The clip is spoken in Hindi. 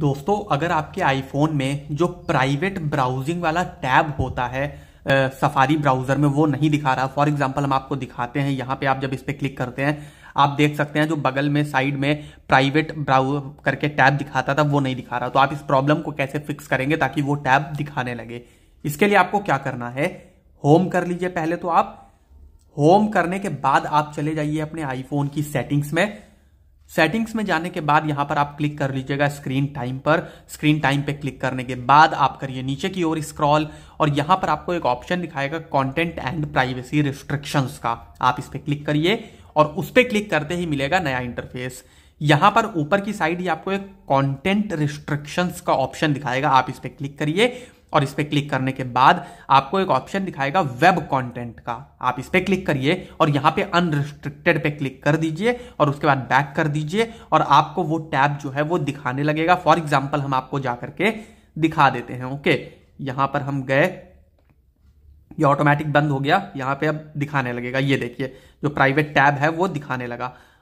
दोस्तों अगर आपके आईफोन में जो प्राइवेट ब्राउजिंग वाला टैब होता है सफारी ब्राउजर में वो नहीं दिखा रहा फॉर एग्जाम्पल हम आपको दिखाते हैं यहाँ पे आप जब इस पर क्लिक करते हैं आप देख सकते हैं जो बगल में साइड में प्राइवेट ब्राउ करके टैब दिखाता था वो नहीं दिखा रहा तो आप इस प्रॉब्लम को कैसे फिक्स करेंगे ताकि वो टैब दिखाने लगे इसके लिए आपको क्या करना है होम कर लीजिए पहले तो आप होम करने के बाद आप चले जाइए अपने आईफोन की सेटिंग्स में सेटिंग्स में जाने के बाद यहां पर आप क्लिक कर लीजिएगा स्क्रीन टाइम पर स्क्रीन टाइम पे क्लिक करने के बाद आप करिए नीचे की ओर स्क्रॉल और यहां पर आपको एक ऑप्शन दिखाएगा कंटेंट एंड प्राइवेसी रिस्ट्रिक्शंस का आप इस पर क्लिक करिए और उस पर क्लिक करते ही मिलेगा नया इंटरफेस यहां पर ऊपर की साइड आपको एक कंटेंट रिस्ट्रिक्शंस का ऑप्शन दिखाएगा आप इस पर क्लिक करिए और इस पर क्लिक करने के बाद आपको एक ऑप्शन दिखाएगा वेब कंटेंट का आप इस पर क्लिक करिए और यहाँ पे अनरिस्ट्रिक्टेड पे क्लिक कर दीजिए और उसके बाद बैक कर दीजिए और आपको वो टैब जो है वो दिखाने लगेगा फॉर एग्जाम्पल हम आपको जा करके दिखा देते हैं ओके यहां पर हम गए ये ऑटोमेटिक बंद हो गया यहां पे अब दिखाने लगेगा ये देखिए जो प्राइवेट टैब है वो दिखाने लगा